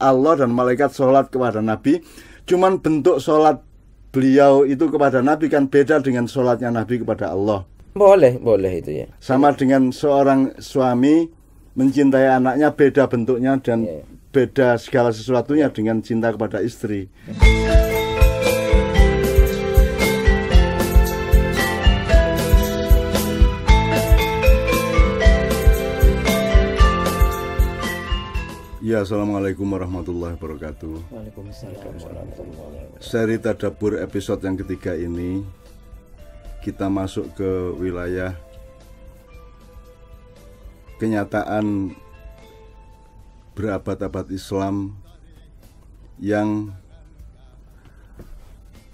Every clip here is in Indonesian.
Allah dan malaikat sholat kepada Nabi cuman bentuk sholat beliau itu kepada Nabi kan beda dengan sholatnya Nabi kepada Allah boleh boleh itu ya sama dengan seorang suami mencintai anaknya beda bentuknya dan ya. beda segala sesuatunya dengan cinta kepada istri Ya. Ya, Assalamualaikum warahmatullahi wabarakatuh. Waalaikumsalam Seri Tadabur episode yang ketiga ini, kita masuk ke wilayah kenyataan berabad-abad Islam yang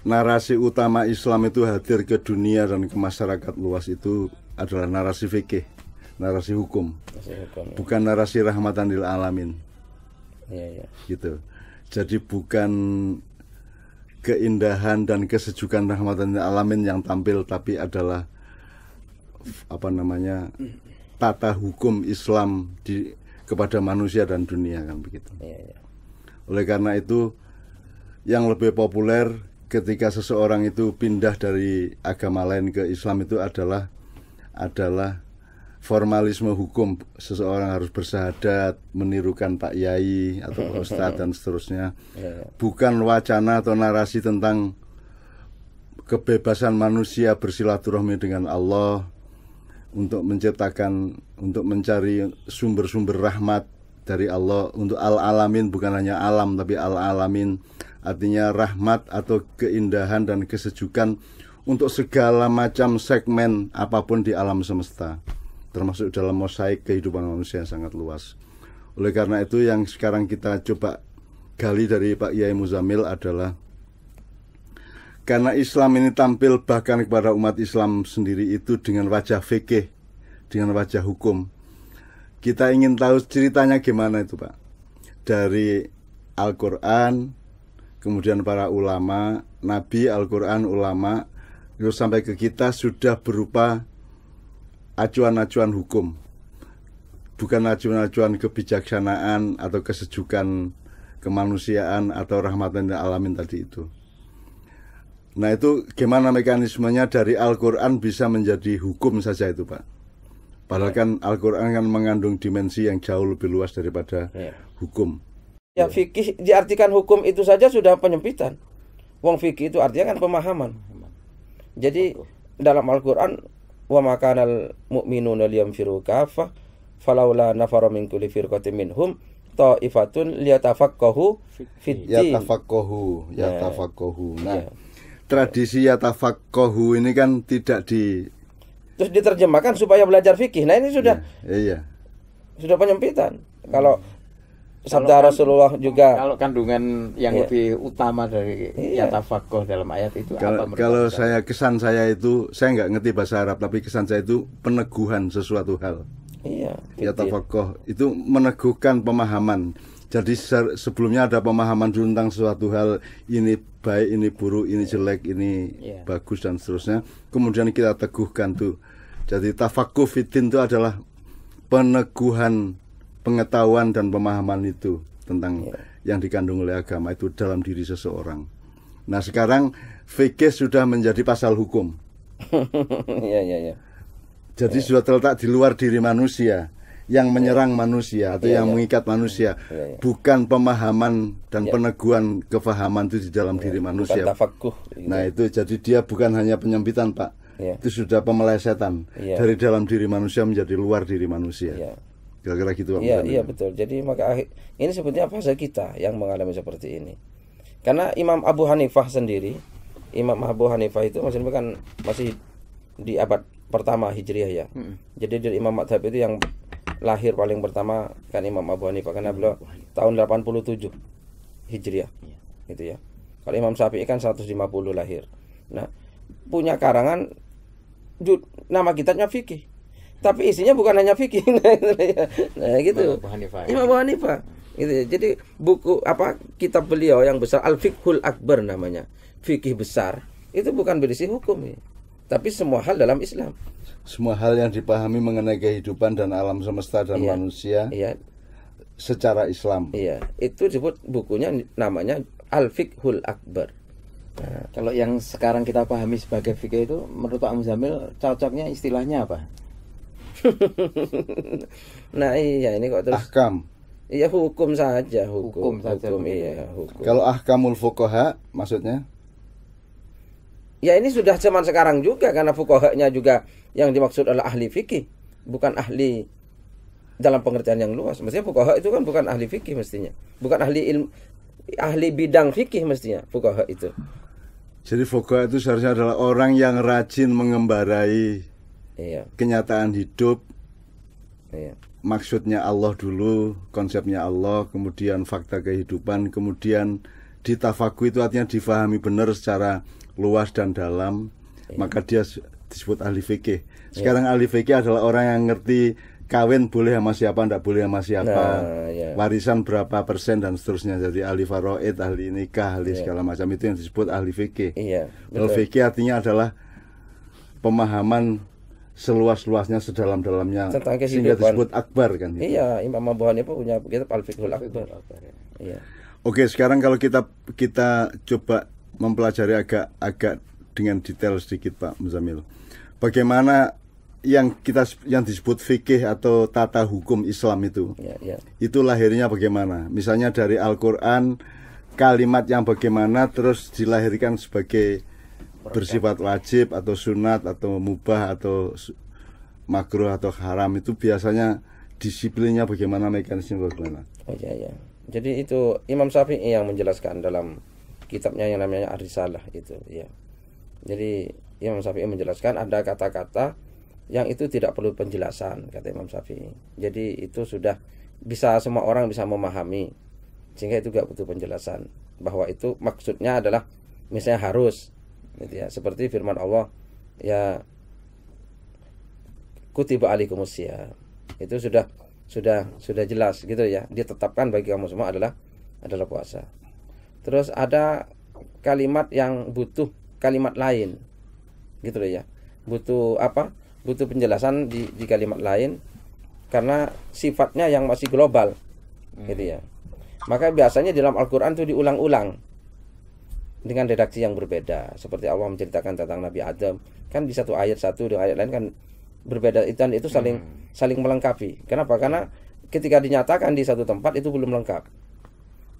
narasi utama Islam itu hadir ke dunia dan ke masyarakat luas itu adalah narasi fikih, narasi hukum, ya. bukan narasi rahmatan lil alamin. Iya, iya. Gitu. Jadi bukan keindahan dan kesejukan rahmatan alamin yang tampil tapi adalah apa namanya tata hukum Islam di kepada manusia dan dunia kan begitu. Iya, iya. Oleh karena itu yang lebih populer ketika seseorang itu pindah dari agama lain ke Islam itu adalah adalah formalisme hukum seseorang harus bersahadat menirukan Pak Yai atau Pak Ustadz dan seterusnya ya. bukan wacana atau narasi tentang kebebasan manusia bersilaturahmi dengan Allah untuk menciptakan untuk mencari sumber-sumber rahmat dari Allah untuk al alamin bukan hanya alam tapi al alamin artinya rahmat atau keindahan dan kesejukan untuk segala macam segmen apapun di alam semesta termasuk dalam mosaik kehidupan manusia yang sangat luas. Oleh karena itu yang sekarang kita coba gali dari Pak Yai Muzamil adalah karena Islam ini tampil bahkan kepada umat Islam sendiri itu dengan wajah fikih, dengan wajah hukum. Kita ingin tahu ceritanya gimana itu, Pak. Dari Al-Qur'an, kemudian para ulama, nabi Al-Qur'an ulama, terus sampai ke kita sudah berupa acuan-acuan hukum bukan acuan-acuan kebijaksanaan atau kesejukan kemanusiaan atau rahmatan dan alamin tadi itu. Nah itu gimana mekanismenya dari Al-Quran bisa menjadi hukum saja itu Pak? Padahal kan Al-Quran kan mengandung dimensi yang jauh lebih luas daripada ya. hukum. Ya fikih diartikan hukum itu saja sudah penyempitan. Wong fikih itu artinya kan pemahaman. Jadi dalam Al-Quran wa al mu'minuna liyamfiru kafah falaula nafaru min kulli firqatin minhum ta'ifatun liyatafaqahu fid yatafaqahu yatafaqahu ya. nah yeah. tradisi yatafaqahu ini kan tidak di terus diterjemahkan supaya belajar fikih nah ini sudah yeah. iya sudah penyempitan kalau sabda kalau kan Rasulullah juga. Kalau kandungan yang yeah. lebih utama dari yeah. yatafakoh dalam ayat itu kalau, apa? Kalau saya kesan saya itu saya nggak ngerti bahasa Arab tapi kesan saya itu peneguhan sesuatu hal. Iya. Yeah, gitu yatafakoh itu meneguhkan pemahaman. Jadi sebelumnya ada pemahaman tentang sesuatu hal ini baik, ini buruk, ini jelek, ini yeah. bagus dan seterusnya. Kemudian kita teguhkan tuh. Jadi tafakoh fitin itu adalah peneguhan pengetahuan dan pemahaman itu tentang yeah. yang dikandung oleh agama itu dalam diri seseorang. Nah sekarang fikih sudah menjadi pasal hukum. yeah, yeah, iya. Jadi iya. sudah terletak di luar diri manusia yang iya. menyerang manusia atau yang mengikat manusia, bukan pemahaman dan peneguhan kefahaman itu di dalam diri manusia. Tafakuh, gitu. Nah itu jadi dia bukan hanya penyempitan pak, itu sudah pemelesetan dari dalam diri manusia menjadi luar diri manusia kira-kira gitu Iya iya betul jadi maka ini sebetulnya fase kita yang mengalami seperti ini karena Imam Abu Hanifah sendiri Imam Abu Hanifah itu masih kan masih di abad pertama hijriah ya hmm. jadi dari Imam Madhab itu yang lahir paling pertama kan Imam Abu Hanifah karena beliau tahun 87 hijriah ya. gitu ya kalau Imam Syafi'i kan 150 lahir nah punya karangan nama kitabnya fikih tapi isinya bukan hanya fikih nah gitu Imam Abu Hanifah, ya. Gitu ya. jadi buku apa kitab beliau yang besar al fikhul akbar namanya fikih besar itu bukan berisi hukum ya. tapi semua hal dalam Islam semua hal yang dipahami mengenai kehidupan dan alam semesta dan iya, manusia iya. secara Islam iya itu disebut bukunya namanya al fikhul akbar nah, kalau yang sekarang kita pahami sebagai fikih itu menurut Pak Muzamil cocoknya istilahnya apa nah iya ini kok terus ahkam. Iya hukum saja hukum. Hukum, saja hukum iya hukum. Kalau ahkamul fukoha maksudnya Ya ini sudah zaman sekarang juga karena fukohanya juga yang dimaksud adalah ahli fikih, bukan ahli dalam pengertian yang luas. Mestinya fukoha itu kan bukan ahli fikih mestinya. Bukan ahli ilmu ahli bidang fikih mestinya fukoha itu. Jadi fukoha itu seharusnya adalah orang yang rajin mengembarai iya. kenyataan hidup iya. maksudnya Allah dulu konsepnya Allah kemudian fakta kehidupan kemudian ditafaku itu artinya difahami benar secara luas dan dalam iya. maka dia disebut ahli fikih iya. sekarang iya. ahli fikih adalah orang yang ngerti kawin boleh sama siapa, tidak boleh sama siapa, nah, iya. warisan berapa persen dan seterusnya. Jadi ahli faroid, ahli nikah, ahli iya. segala macam itu yang disebut ahli fikih. iya, ahli fikih artinya adalah pemahaman seluas-luasnya sedalam-dalamnya sehingga disebut akbar kan gitu. iya Imam Abu Hanifah punya kitab Al Fiqhul Akbar, iya. oke sekarang kalau kita kita coba mempelajari agak agak dengan detail sedikit Pak Muzamil bagaimana yang kita yang disebut fikih atau tata hukum Islam itu ya, ya. itu lahirnya bagaimana misalnya dari Al Quran kalimat yang bagaimana terus dilahirkan sebagai bersifat wajib atau sunat atau mubah atau makruh atau haram itu biasanya disiplinnya bagaimana mekanisme bagaimana oh iya iya jadi itu Imam Syafi'i yang menjelaskan dalam kitabnya yang namanya Arisalah itu ya jadi Imam Syafi'i menjelaskan ada kata-kata yang itu tidak perlu penjelasan kata Imam Syafi'i jadi itu sudah bisa semua orang bisa memahami sehingga itu gak butuh penjelasan bahwa itu maksudnya adalah misalnya harus gitu ya seperti firman Allah ya kutiba alikumusia itu sudah sudah sudah jelas gitu ya dia tetapkan bagi kamu semua adalah adalah puasa terus ada kalimat yang butuh kalimat lain gitu loh ya butuh apa butuh penjelasan di, di kalimat lain karena sifatnya yang masih global hmm. gitu ya maka biasanya dalam Al-Quran itu diulang-ulang dengan redaksi yang berbeda seperti Allah menceritakan tentang Nabi Adam kan di satu ayat satu dengan ayat lain kan berbeda itu dan itu saling hmm. saling melengkapi kenapa karena ketika dinyatakan di satu tempat itu belum lengkap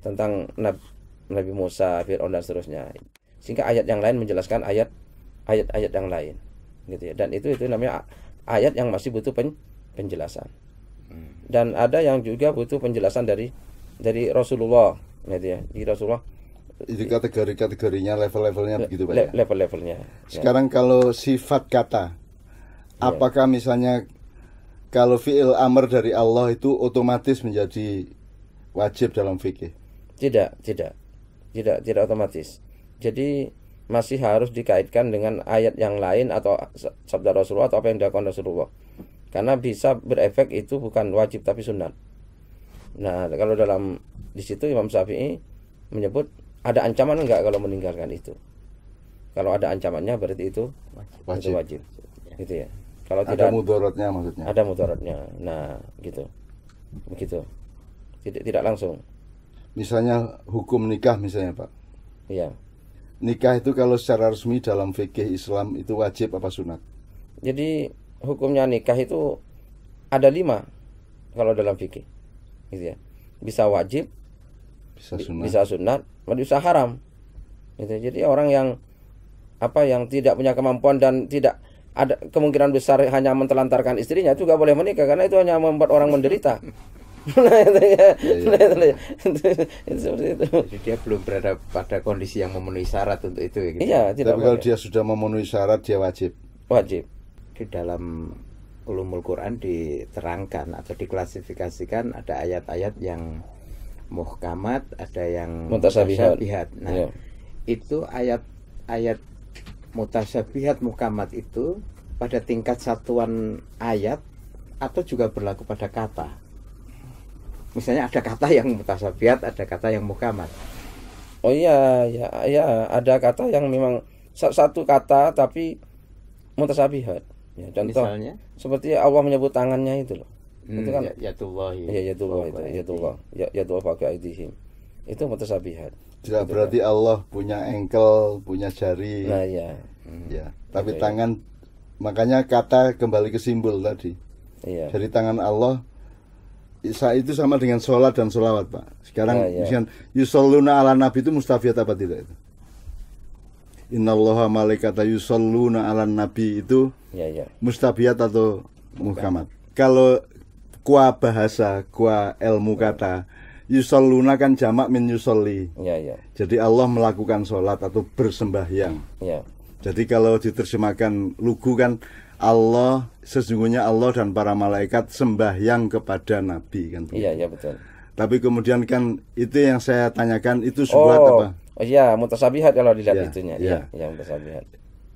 tentang Nabi, Nabi Musa Fir'aun dan seterusnya sehingga ayat yang lain menjelaskan ayat ayat-ayat yang lain gitu ya dan itu itu namanya ayat yang masih butuh pen, penjelasan hmm. dan ada yang juga butuh penjelasan dari dari Rasulullah gitu ya di Rasulullah itu kategori-kategorinya level-levelnya begitu pak Le ya? level-levelnya ya. sekarang ya. kalau sifat kata iya. apakah misalnya kalau fiil amr dari Allah itu otomatis menjadi wajib dalam fikih tidak tidak tidak tidak otomatis jadi masih harus dikaitkan dengan ayat yang lain atau sabda Rasulullah atau apa yang dilakukan Rasulullah karena bisa berefek itu bukan wajib tapi sunat nah kalau dalam di situ Imam Syafi'i menyebut ada ancaman enggak kalau meninggalkan itu? Kalau ada ancamannya berarti itu wajib. Itu wajib. Gitu ya. Kalau ada tidak ada mudaratnya maksudnya. Ada mudaratnya. Nah, gitu. Begitu. Tidak tidak langsung. Misalnya hukum nikah misalnya, Pak. Iya. Nikah itu kalau secara resmi dalam fikih Islam itu wajib apa sunat? Jadi hukumnya nikah itu ada lima kalau dalam fikih, gitu ya. Bisa wajib, bisa sunat, bisa sunat bisa haram gitu. jadi orang yang apa yang tidak punya kemampuan dan tidak ada kemungkinan besar hanya mentelantarkan istrinya juga boleh menikah karena itu hanya membuat orang menderita iya, iya. Jadi dia belum berada pada kondisi yang memenuhi syarat untuk itu ya. Gitu. Iya, tidak Tapi kalau dia sudah memenuhi syarat dia wajib. Wajib. Di dalam ulumul Quran diterangkan atau diklasifikasikan ada ayat-ayat yang muhkamat, ada yang mutasabihat. mutasabihat. Nah, ya. itu ayat-ayat mutasabihat muhkamat itu pada tingkat satuan ayat atau juga berlaku pada kata. Misalnya ada kata yang mutasabihat, ada kata yang muhkamat. Oh iya, ya, ya, ada kata yang memang satu kata tapi mutasabihat. Ya, contoh Misalnya? seperti Allah menyebut tangannya itu loh. Hmm, itu kan ya yatullah. Ya iya, yatullah itu, yatullah. Ya yatullah pakai aydihim. Itu mutasabihat. Tidak gitu berarti kan. Allah punya engkel, punya jari. Nah, ya. Hmm. Ya, tapi ya, tangan makanya kata kembali ke simbol tadi. Iya. Dari tangan Allah Isa itu sama dengan sholat dan sholawat pak. Sekarang ya, nah, ya. misalkan yusalluna ala nabi itu mustafiat apa tidak itu? Innallaha malaikata yusalluna ala nabi itu ya, ya. mustabiat atau muhkamat. Kalau Kwa bahasa, kwa ilmu kata. Yusoluna kan jamak min yusolli. Ya, ya. Jadi Allah melakukan sholat atau bersembahyang. Ya. Jadi kalau diterjemahkan lugu kan Allah sesungguhnya Allah dan para malaikat sembahyang kepada Nabi kan. Iya, iya betul. Tapi kemudian kan itu yang saya tanyakan itu sebuah oh, apa? Oh iya, mutasabihat kalau dilihat ya, itunya. Iya, iya ya, mutasabihat.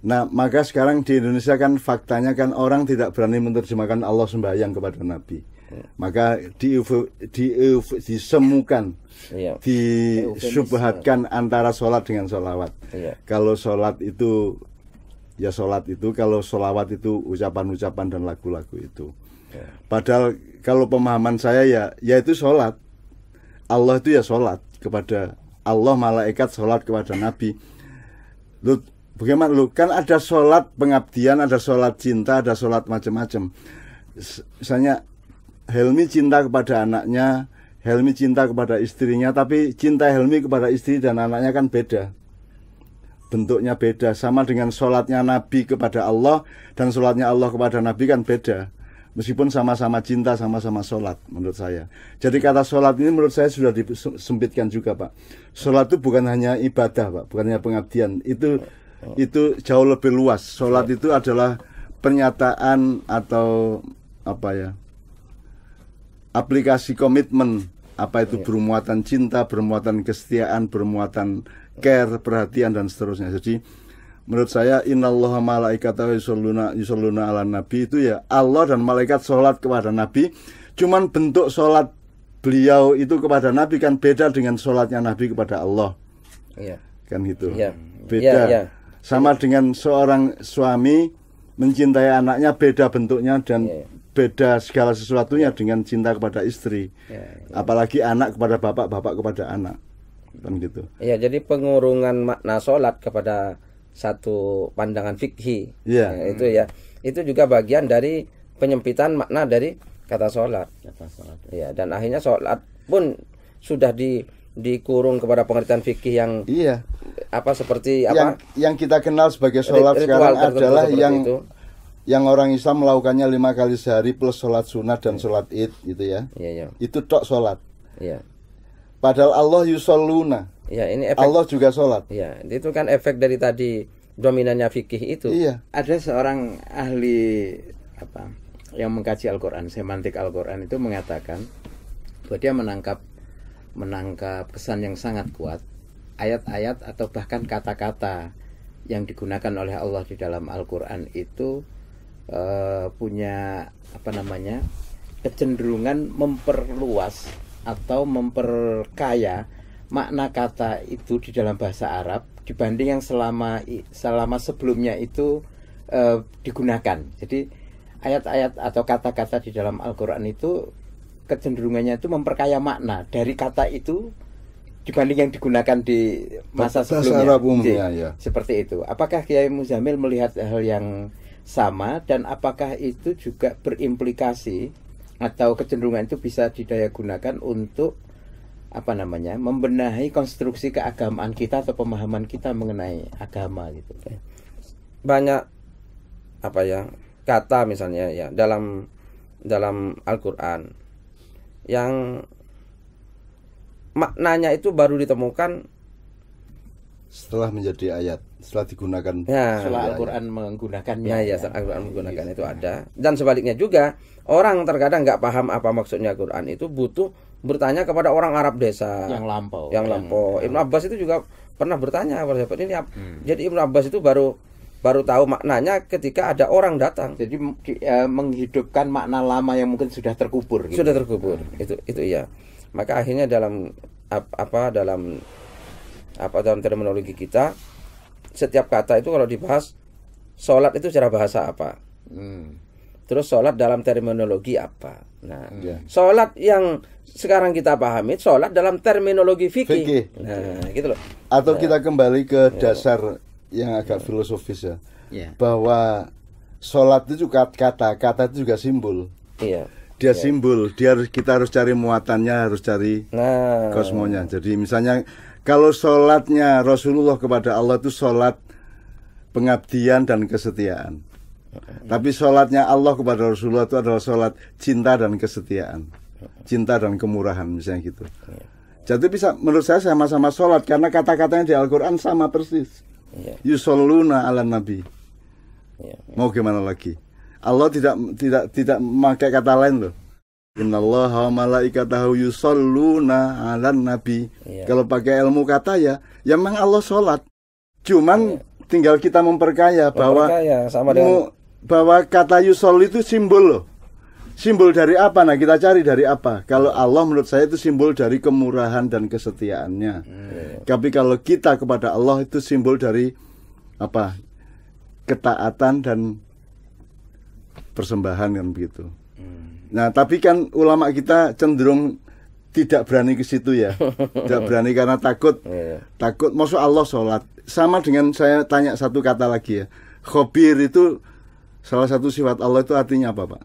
Nah, maka sekarang di Indonesia kan faktanya kan orang tidak berani menerjemahkan Allah sembahyang kepada Nabi maka di, di, disemukan iya. disubhatkan antara sholat dengan sholawat iya. kalau sholat itu ya sholat itu kalau sholawat itu ucapan-ucapan dan lagu-lagu itu iya. padahal kalau pemahaman saya ya ya itu sholat Allah itu ya sholat kepada Allah malaikat sholat kepada Nabi lu bagaimana lu kan ada sholat pengabdian ada sholat cinta ada sholat macam-macam misalnya Helmi cinta kepada anaknya, Helmi cinta kepada istrinya, tapi cinta Helmi kepada istri dan anaknya kan beda. Bentuknya beda, sama dengan sholatnya Nabi kepada Allah dan sholatnya Allah kepada Nabi kan beda. Meskipun sama-sama cinta, sama-sama sholat menurut saya. Jadi kata sholat ini menurut saya sudah disempitkan juga Pak. Sholat itu bukan hanya ibadah Pak, bukan hanya pengabdian. Itu itu jauh lebih luas. Sholat itu adalah pernyataan atau apa ya aplikasi komitmen apa itu ya. bermuatan cinta, bermuatan kesetiaan, bermuatan care, perhatian dan seterusnya. Jadi menurut saya innallaha tahu yusalluna yusalluna ala nabi itu ya Allah dan malaikat sholat kepada nabi. Cuman bentuk sholat beliau itu kepada nabi kan beda dengan sholatnya nabi kepada Allah. Iya. Kan gitu. Iya. Beda. Iya, Sama dengan seorang suami mencintai anaknya beda bentuknya dan ya, beda segala sesuatunya dengan cinta kepada istri, ya, ya. apalagi anak kepada bapak, bapak kepada anak, kan gitu. Iya, jadi pengurungan makna sholat kepada satu pandangan fikhi, ya. ya itu ya, itu juga bagian dari penyempitan makna dari kata sholat. Kata sholat. Ya, iya, dan akhirnya sholat pun sudah di dikurung kepada pengertian fikih yang iya apa seperti apa yang, yang kita kenal sebagai sholat sekarang adalah yang itu yang orang Islam melakukannya lima kali sehari plus sholat sunat dan iya. sholat id gitu ya. Iya, iya. Itu tok sholat. Iya. Padahal Allah yusoluna. Ya, ini efek. Allah juga sholat. Ya, itu kan efek dari tadi dominannya fikih itu. Iya. Ada seorang ahli apa yang mengkaji Al-Quran, semantik Al-Quran itu mengatakan bahwa dia menangkap menangkap pesan yang sangat kuat ayat-ayat atau bahkan kata-kata yang digunakan oleh Allah di dalam Al-Quran itu Eh, punya apa namanya kecenderungan memperluas atau memperkaya makna kata itu di dalam bahasa Arab dibanding yang selama selama sebelumnya itu e, digunakan. Jadi ayat-ayat atau kata-kata di dalam Al-Qur'an itu kecenderungannya itu memperkaya makna dari kata itu dibanding yang digunakan di masa sebelumnya. Arab umumnya, ya. Seperti itu. Apakah Kiai Muzamil melihat hal yang sama dan apakah itu juga berimplikasi atau kecenderungan itu bisa didaya gunakan untuk apa namanya membenahi konstruksi keagamaan kita atau pemahaman kita mengenai agama gitu banyak apa ya kata misalnya ya dalam dalam Al-Qur'an yang maknanya itu baru ditemukan setelah menjadi ayat setelah digunakan ya, setelah ya, ya. Al-Qur'an ya. menggunakannya. ya, ya, setelah Al-Qur'an iya. menggunakan itu ada. Dan sebaliknya juga, orang terkadang nggak paham apa maksudnya Al-Qur'an itu butuh bertanya kepada orang Arab desa yang lampau. Yang lampau. Yang, Ibnu Abbas itu juga pernah bertanya kepada siapa ini. Hmm. Jadi Ibnu Abbas itu baru baru tahu maknanya ketika ada orang datang. Jadi di, uh, e, menghidupkan makna lama yang mungkin sudah terkubur. Gitu. Sudah terkubur. Hmm. Itu itu iya. Maka akhirnya dalam apa dalam apa dalam terminologi kita setiap kata itu kalau dibahas sholat itu secara bahasa apa hmm. terus sholat dalam terminologi apa nah hmm. Ya. sholat yang sekarang kita pahami sholat dalam terminologi fikih, nah gitu loh atau nah, kita kembali ke ya. dasar ya. yang agak ya. filosofis ya ya bahwa sholat itu juga kata kata itu juga simbol iya dia ya. simbol dia harus kita harus cari muatannya harus cari nah. kosmonya jadi misalnya kalau sholatnya Rasulullah kepada Allah itu sholat pengabdian dan kesetiaan. Tapi sholatnya Allah kepada Rasulullah itu adalah sholat cinta dan kesetiaan. Cinta dan kemurahan misalnya gitu. Jadi bisa menurut saya sama-sama sholat karena kata-katanya di Al-Quran sama persis. Iya. Yusoluna ala nabi. Iya. Mau gimana lagi? Allah tidak tidak tidak memakai kata lain loh. Innallaha malaikatahu yusalluna 'alan nabi. Iya. Kalau pakai ilmu kata ya, ya memang Allah sholat. Cuman iya. tinggal kita memperkaya, memperkaya bahwa sama dengan... bahwa kata yusol itu simbol loh. Simbol dari apa? Nah, kita cari dari apa? Kalau Allah menurut saya itu simbol dari kemurahan dan kesetiaannya. Iya. Tapi kalau kita kepada Allah itu simbol dari apa? Ketaatan dan persembahan kan begitu. Nah, tapi kan ulama kita cenderung tidak berani ke situ ya. tidak berani karena takut. Yeah. Takut masuk Allah sholat. Sama dengan saya tanya satu kata lagi ya. Khobir itu salah satu sifat Allah itu artinya apa, Pak?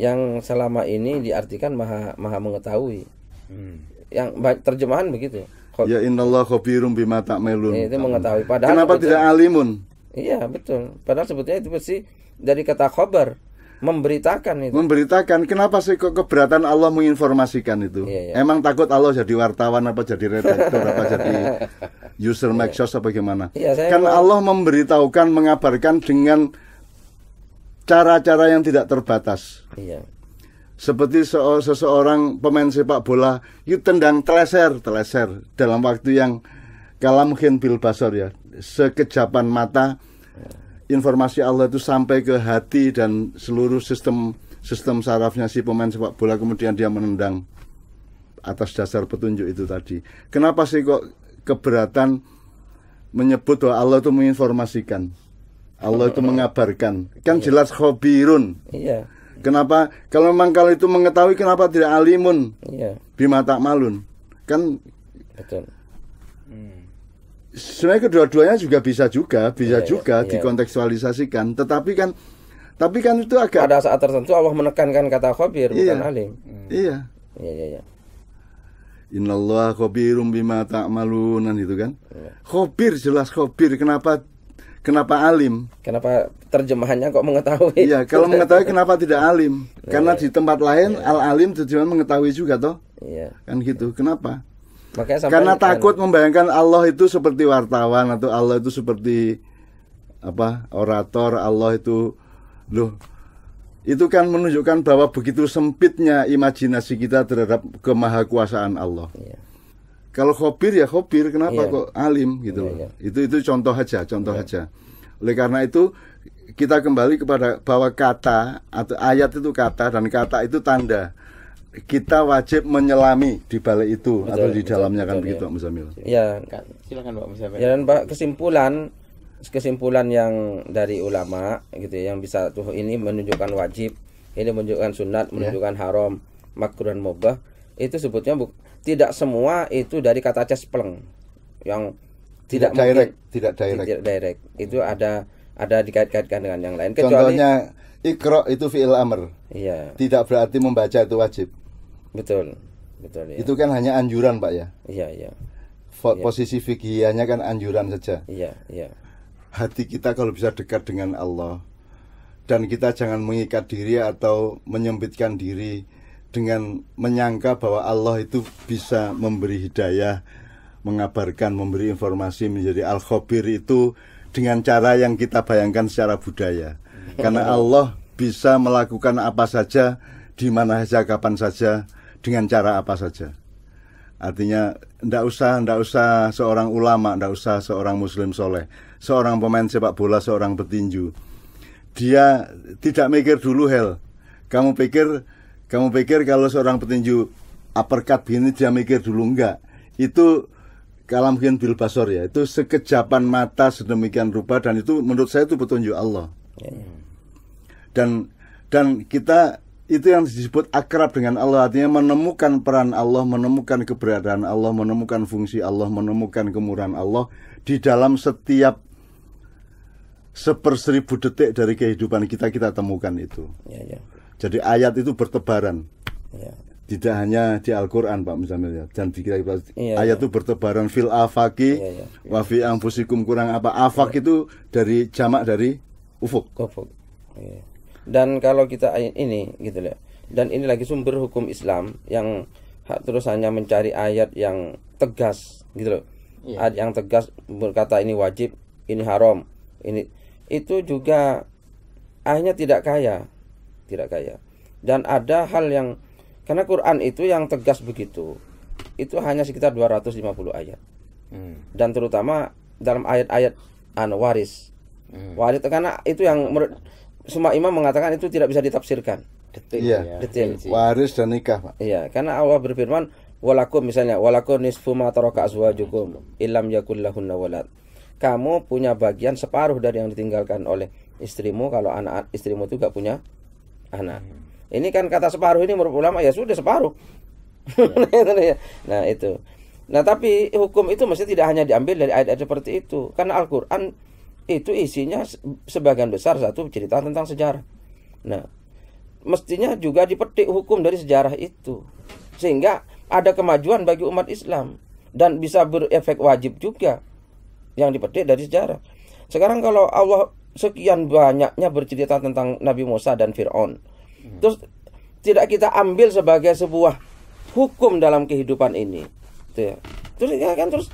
Yang selama ini diartikan maha maha mengetahui. Hmm. Yang terjemahan begitu. Khob ya, ya innallaha khabirum bima ta'malun. Ya, itu mengetahui. Padahal Kenapa tidak alimun? Iya, betul. Padahal sebetulnya itu pasti dari kata khobar memberitakan itu. Memberitakan. Kenapa sih kok keberatan Allah menginformasikan itu? Iya, iya. Emang takut Allah jadi wartawan apa jadi redaktor apa jadi user iya. medsos apa gimana? Iya, kan mau... Allah memberitahukan mengabarkan dengan cara-cara yang tidak terbatas. Iya. Seperti se seseorang pemain sepak bola, itu tendang teleser, teleser dalam waktu yang kalau mungkin bil basor ya, sekejapan mata. Iya informasi Allah itu sampai ke hati dan seluruh sistem sistem sarafnya si pemain sepak bola kemudian dia menendang atas dasar petunjuk itu tadi. Kenapa sih kok keberatan menyebut bahwa Allah itu menginformasikan? Allah itu mengabarkan. Kan iya. jelas khobirun. Iya. Kenapa kalau memang kalau itu mengetahui kenapa tidak alimun? Iya. tak malun. Kan Betul sebenarnya kedua-duanya juga bisa juga bisa yeah, iya, juga yeah. dikontekstualisasikan tetapi kan tapi kan itu agak pada saat tertentu Allah menekankan kata khabir yeah. bukan iya. alim hmm. iya iya iya ya. Innallah khabirum bima ta'malunan itu kan yeah. khabir jelas khabir kenapa kenapa alim kenapa terjemahannya kok mengetahui iya kalau mengetahui kenapa tidak alim iya, karena di tempat lain al alim tujuan mengetahui juga toh iya kan gitu kenapa Makanya sampai karena takut kan. membayangkan Allah itu seperti wartawan atau Allah itu seperti apa orator Allah itu loh itu kan menunjukkan bahwa begitu sempitnya imajinasi kita terhadap kemahakuasaan Allah. Iya. Kalau khobir ya khobir, kenapa iya. kok alim gitu iya, iya. Itu itu contoh aja, contoh iya. aja. Oleh karena itu kita kembali kepada bahwa kata atau ayat itu kata dan kata itu tanda kita wajib menyelami di balik itu betul, atau di dalamnya kan begitu ya. Pak Musamil. Ya, silakan Pak Musamil. Ya, dan Pak kesimpulan kesimpulan yang dari ulama gitu ya, yang bisa tuh ini menunjukkan wajib, ini menunjukkan sunat, ya. menunjukkan yeah. haram, makruh dan mubah itu sebutnya bu, tidak semua itu dari kata cespleng yang tidak, tidak direct, mungkin, tidak direct. Tidak direct. Itu ada ada dikait-kaitkan dengan yang lain kecuali Contohnya Ikro itu fi'il amr. Iya. Tidak berarti membaca itu wajib. Betul. Betul ya. Itu kan hanya anjuran, Pak ya. Iya, iya. iya. Posisi fikihnya kan anjuran saja. Iya, iya. Hati kita kalau bisa dekat dengan Allah dan kita jangan mengikat diri atau menyempitkan diri dengan menyangka bahwa Allah itu bisa memberi hidayah, mengabarkan, memberi informasi menjadi al-khabir itu dengan cara yang kita bayangkan secara budaya. Karena Allah bisa melakukan apa saja, di mana saja, kapan saja, dengan cara apa saja. Artinya, ndak usah, ndak usah seorang ulama, ndak usah seorang muslim soleh, seorang pemain sepak bola, seorang petinju. Dia tidak mikir dulu hel. Kamu pikir, kamu pikir kalau seorang petinju uppercut begini dia mikir dulu enggak. Itu kalau mungkin bil basor ya itu sekejapan mata sedemikian rupa dan itu menurut saya itu petunjuk Allah Hmm. Dan dan kita itu yang disebut akrab dengan Allah artinya menemukan peran Allah, menemukan keberadaan Allah, menemukan fungsi Allah, menemukan kemurahan Allah di dalam setiap seperseribu detik dari kehidupan kita kita temukan itu. Ya, ya. Jadi ayat itu bertebaran. Ya. Tidak hanya di Al-Qur'an Pak Muzamil ya. Dan di kita, ya, ayat iya. itu bertebaran fil afaki ya, ya. wa fi kurang apa afak ya. itu dari jamak dari ufuk. Ufuk. Iya. Dan kalau kita ini gitu loh. Dan ini lagi sumber hukum Islam yang terus hanya mencari ayat yang tegas gitu loh. Iya. Ayat yang tegas berkata ini wajib, ini haram, ini itu juga akhirnya tidak kaya, tidak kaya. Dan ada hal yang karena Quran itu yang tegas begitu. Itu hanya sekitar 250 ayat. Hmm. Dan terutama dalam ayat-ayat anwaris. -ayat Hmm. Wahid karena itu yang menurut semua imam mengatakan itu tidak bisa ditafsirkan. Detil, iya. detil. Iya. Waris dan nikah, Pak. Iya, karena Allah berfirman walaku misalnya walaku nisfu ma taraka azwajukum illam yakul lahunna walad. Kamu punya bagian separuh dari yang ditinggalkan oleh istrimu kalau anak istrimu itu gak punya anak. Hmm. Ini kan kata separuh ini menurut ulama ya sudah separuh. Ya. nah, itu. Nah, tapi hukum itu mesti tidak hanya diambil dari ayat-ayat seperti itu. Karena Al-Qur'an itu isinya sebagian besar satu cerita tentang sejarah. Nah, mestinya juga dipetik hukum dari sejarah itu. Sehingga ada kemajuan bagi umat Islam dan bisa berefek wajib juga yang dipetik dari sejarah. Sekarang kalau Allah sekian banyaknya bercerita tentang Nabi Musa dan Firaun. Terus tidak kita ambil sebagai sebuah hukum dalam kehidupan ini. Gitu ya. Terus ya kan terus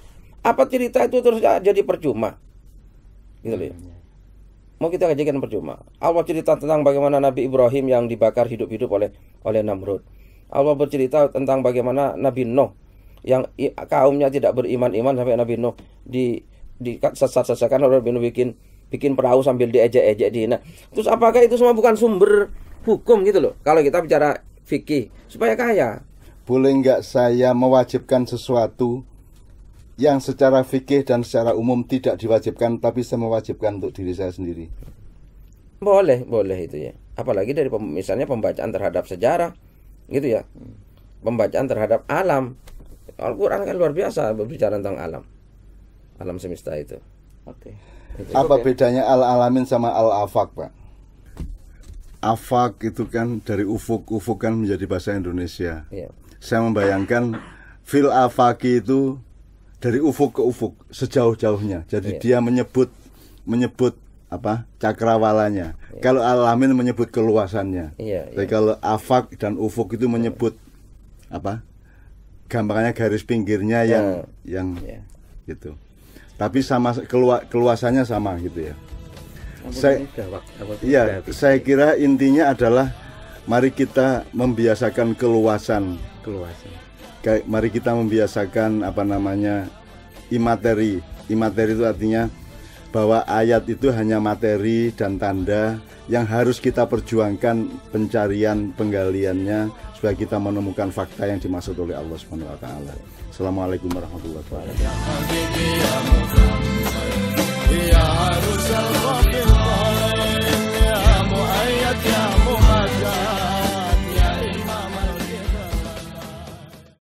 apa cerita itu terus jadi percuma gitu loh ya. Mau kita kajikan percuma. Allah cerita tentang bagaimana Nabi Ibrahim yang dibakar hidup-hidup oleh oleh Namrud. Allah bercerita tentang bagaimana Nabi Nuh yang kaumnya tidak beriman-iman sampai Nabi Nuh di sesat sesatkan oleh Nabi Nuh bikin bikin perahu sambil diejek-ejek di nah. Terus apakah itu semua bukan sumber hukum gitu loh? Kalau kita bicara fikih supaya kaya. Boleh nggak saya mewajibkan sesuatu yang secara fikih dan secara umum tidak diwajibkan tapi saya mewajibkan untuk diri saya sendiri? Boleh, boleh itu ya. Apalagi dari misalnya pembacaan terhadap sejarah gitu ya. Pembacaan terhadap alam. Al-Qur'an kan luar biasa berbicara tentang alam. Alam semesta itu. Oke. Okay. Apa okay. Ya. bedanya al-alamin sama al-afak, Pak? Afak itu kan dari ufuk, ufuk kan menjadi bahasa Indonesia. Iya. Saya membayangkan fil afaki itu dari ufuk ke ufuk sejauh-jauhnya. Jadi yeah. dia menyebut menyebut apa cakrawalanya. Yeah. Kalau alamin menyebut keluasannya. Yeah, Tapi iya. kalau afak dan ufuk itu menyebut yeah. apa gambarnya garis pinggirnya yang yeah. yang yeah. gitu. Tapi sama kelua, keluasannya sama gitu ya. Saya, iya, saya kira intinya adalah mari kita membiasakan keluasan. Keluasan kayak mari kita membiasakan apa namanya imateri. Imateri itu artinya bahwa ayat itu hanya materi dan tanda yang harus kita perjuangkan pencarian penggaliannya supaya kita menemukan fakta yang dimaksud oleh Allah Subhanahu wa taala. Assalamualaikum warahmatullahi wabarakatuh.